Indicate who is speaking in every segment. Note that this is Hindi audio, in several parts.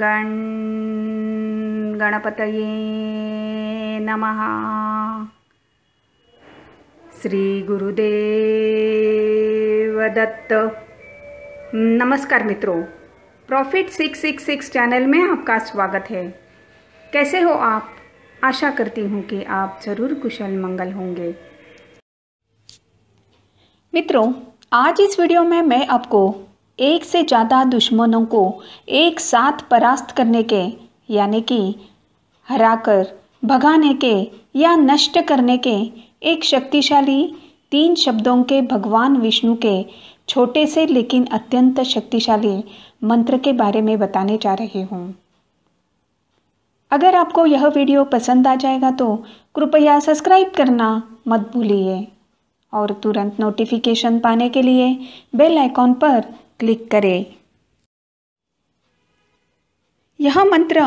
Speaker 1: गण गणपतये नमः श्रीगुरुदेवदत्त नमस्कार मित्रों प्रॉफिट 666 चैनल में आपका स्वागत है कैसे हो आप आशा करती हूँ कि आप ज़रूर कुशल मंगल होंगे मित्रों आज इस वीडियो में मैं आपको एक से ज़्यादा दुश्मनों को एक साथ परास्त करने के यानी कि हराकर भगाने के या नष्ट करने के एक शक्तिशाली तीन शब्दों के भगवान विष्णु के छोटे से लेकिन अत्यंत शक्तिशाली मंत्र के बारे में बताने जा रही हूँ अगर आपको यह वीडियो पसंद आ जाएगा तो कृपया सब्सक्राइब करना मत भूलिए और तुरंत नोटिफिकेशन पाने के लिए बेल आइकॉन पर क्लिक करें यह मंत्र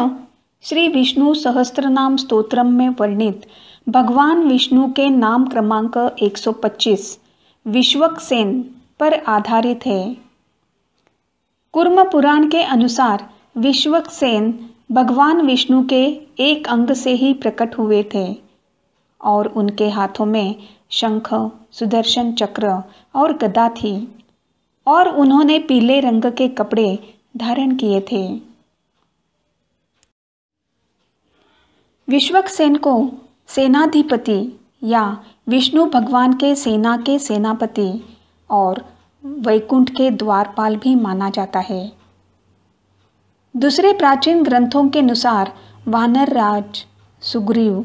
Speaker 1: श्री विष्णु सहस्त्रनाम स्तोत्रम में वर्णित भगवान विष्णु के नाम क्रमांक 125 विश्वक सेन पर आधारित है कुर्म पुराण के अनुसार विश्वक सेन भगवान विष्णु के एक अंग से ही प्रकट हुए थे और उनके हाथों में शंख सुदर्शन चक्र और गदा थी और उन्होंने पीले रंग के कपड़े धारण किए थे विश्वक सेन को सेनाधिपति या विष्णु भगवान के सेना के सेनापति और वैकुंठ के द्वारपाल भी माना जाता है दूसरे प्राचीन ग्रंथों के अनुसार वानर राज सुग्रीव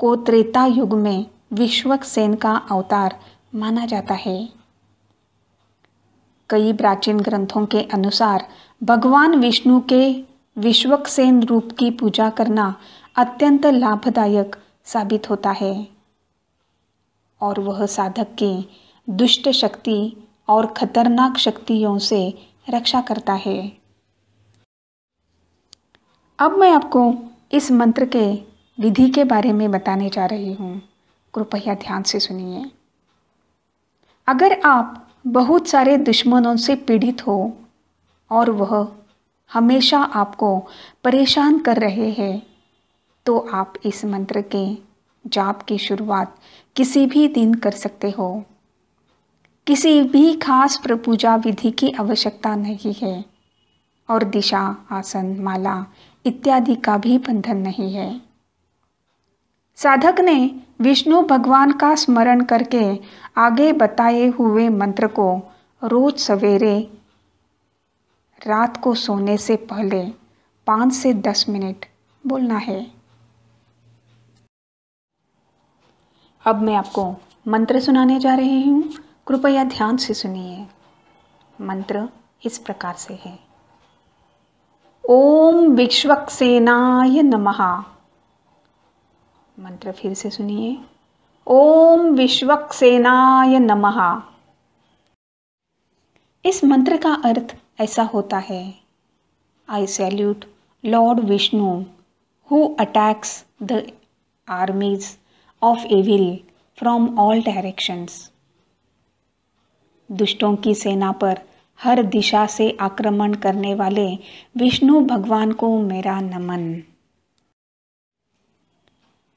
Speaker 1: को त्रेता युग में विश्वक सेन का अवतार माना जाता है कई प्राचीन ग्रंथों के अनुसार भगवान विष्णु के विश्वक्सेन रूप की पूजा करना अत्यंत लाभदायक साबित होता है और वह साधक की दुष्ट शक्ति और खतरनाक शक्तियों से रक्षा करता है अब मैं आपको इस मंत्र के विधि के बारे में बताने जा रही हूँ कृपया ध्यान से सुनिए अगर आप बहुत सारे दुश्मनों से पीड़ित हो और वह हमेशा आपको परेशान कर रहे हैं तो आप इस मंत्र के जाप की शुरुआत किसी भी दिन कर सकते हो किसी भी खास पूजा विधि की आवश्यकता नहीं है और दिशा आसन माला इत्यादि का भी बंधन नहीं है साधक ने विष्णु भगवान का स्मरण करके आगे बताए हुए मंत्र को रोज सवेरे रात को सोने से पहले पाँच से दस मिनट बोलना है अब मैं आपको मंत्र सुनाने जा रही हूँ कृपया ध्यान से सुनिए मंत्र इस प्रकार से है ओम विश्वक्सेनाय नमः मंत्र फिर से सुनिए ओम विश्वक्सेनाय नमः इस मंत्र का अर्थ ऐसा होता है I salute lord Vishnu who attacks the armies of evil from all directions दुष्टों की सेना पर हर दिशा से आक्रमण करने वाले विष्णु भगवान को मेरा नमन